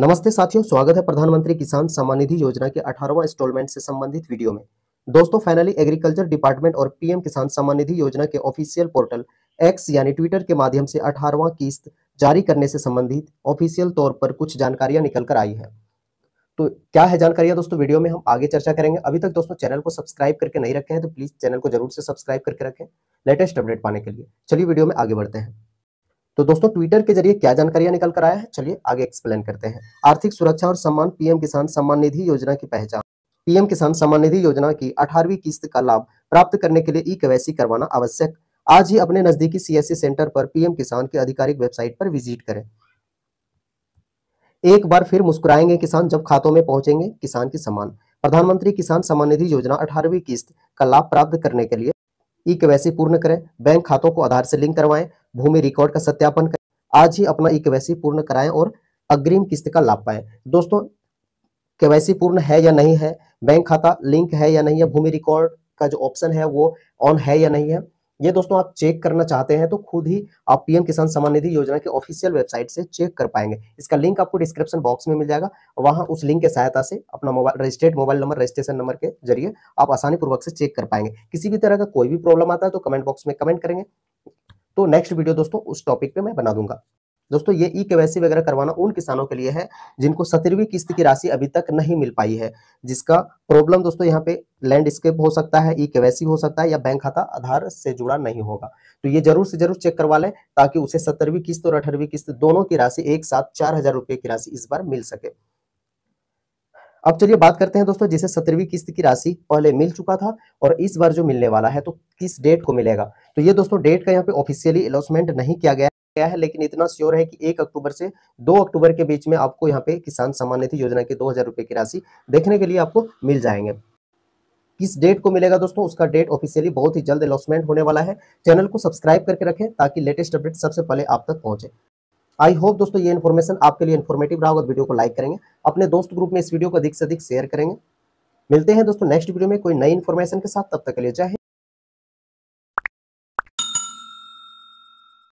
नमस्ते साथियों स्वागत है प्रधानमंत्री किसान सम्मान निधि योजना के 18वां इंस्टॉलमेंट से संबंधित वीडियो में दोस्तों फाइनली एग्रीकल्चर डिपार्टमेंट और पीएम किसान सम्मान निधि योजना के ऑफिशियल पोर्टल एक्स यानी ट्विटर के माध्यम से 18वां किस्त जारी करने से संबंधित ऑफिशियल तौर पर कुछ जानकारियां निकल कर आई है तो क्या है जानकारियां दोस्तों वीडियो में हम आगे चर्चा करेंगे अभी तक दोस्तों चैनल को सब्सक्राइब करके नहीं रखे हैं तो प्लीज चैनल को जरूर से सब्सक्राइब करके रखें लेटेस्ट अपडेट पाने के लिए चलिए वीडियो में आगे बढ़ते हैं तो दोस्तों ट्विटर के जरिए क्या जानकारियां निकल कर आया है चलिए आगे एक्सप्लेन करते हैं आर्थिक सुरक्षा और सम्मान पीएम किसान सम्मान निधि योजना की पहचान पीएम किसान सम्मान निधि योजना की अठारहवीं किस्त का लाभ प्राप्त करने के लिए ई केवाईसी करवाना आवश्यक आज ही अपने नजदीकी सीएससी e सेंटर पर पीएम किसान की आधिकारिक वेबसाइट पर विजिट करें एक बार फिर मुस्कुराएंगे किसान जब खातों में पहुंचेंगे किसान की सम्मान प्रधानमंत्री किसान सम्मान निधि योजना अठारहवीं किस्त का लाभ प्राप्त करने के लिए ई केवाईसी पूर्ण करें बैंक खातों को आधार से लिंक करवाएं भूमि रिकॉर्ड का सत्यापन करें आज ही अपना ई केवाईसी पूर्ण कराएं और अग्रिम किस्त का लाभ पाएं दोस्तों केवाईसी पूर्ण है या नहीं है बैंक खाता लिंक है या नहीं है भूमि रिकॉर्ड का जो ऑप्शन है वो ऑन है या नहीं है ये दोस्तों आप चेक करना चाहते हैं तो खुद ही आप पीएम किसान सम्मान निधि योजना के ऑफिशियल वेबसाइट से चेक कर पाएंगे इसका लिंक आपको डिस्क्रिप्शन बॉक्स में मिल जाएगा वहां उस लिंक की सहायता से अपना mobile registered mobile number registration number के जरिए आप आसानी पूर्वक से चेक कर पाएंगे किसी भी तरह का कोई भी प्रॉब्लम आता है तो कमेंट बॉक्स में कमेंट करेंगे तो नेक्स्ट वीडियो दोस्तों उस टॉपिक पे मैं बना दूंगा दोस्तों ये ई केवाईसी वगैरह करवाना उन किसानों के लिए है जिनको सत्रहवीं किस्त की राशि अभी तक नहीं मिल पाई है जिसका प्रॉब्लम दोस्तों यहाँ पे लैंडस्केप हो सकता है ई केवाईसी हो सकता है या बैंक खाता आधार से जुड़ा नहीं होगा तो ये जरूर से जरूर चेक करवा लें ताकि उसे सत्तरवीं किस्त और अठारहवीं किस्त दोनों की राशि एक साथ चार की राशि इस बार मिल सके अब चलिए बात करते हैं दोस्तों जिसे सत्रहवीं किस्त की राशि पहले मिल चुका था और इस बार जो मिलने वाला है तो किस डेट को मिलेगा तो ये दोस्तों डेट का यहाँ पे ऑफिशियली अनाउंसमेंट नहीं किया गया गया है लेकिन इतना श्योर है कि एक अक्टूबर से दो अक्टूबर के बीच में आपको यहाँ पे किसान सम्मान निधि योजना के दो रुपए की राशि देखने के लिए आपको मिल जाएंगे किस डेट को मिलेगा दोस्तों उसका डेट ऑफिशियली बहुत ही जल्द अनाउंसमेंट होने वाला है चैनल को सब्सक्राइब करके रखें ताकि लेटेस्ट अपडेट सबसे पहले आप तक पहुंचे आई होप दोस्तों ये इन्फॉर्मेशन आपके लिए इन्फॉर्मेटिव रहा होगा वीडियो को लाइक करेंगे अपने दोस्त ग्रुप में इस वीडियो को अधिक से अधिक शेयर करेंगे मिलते हैं दोस्तों नेक्स्ट वीडियो में कोई नई इन्फॉर्मेशन के साथ तब तक के लिए चाहे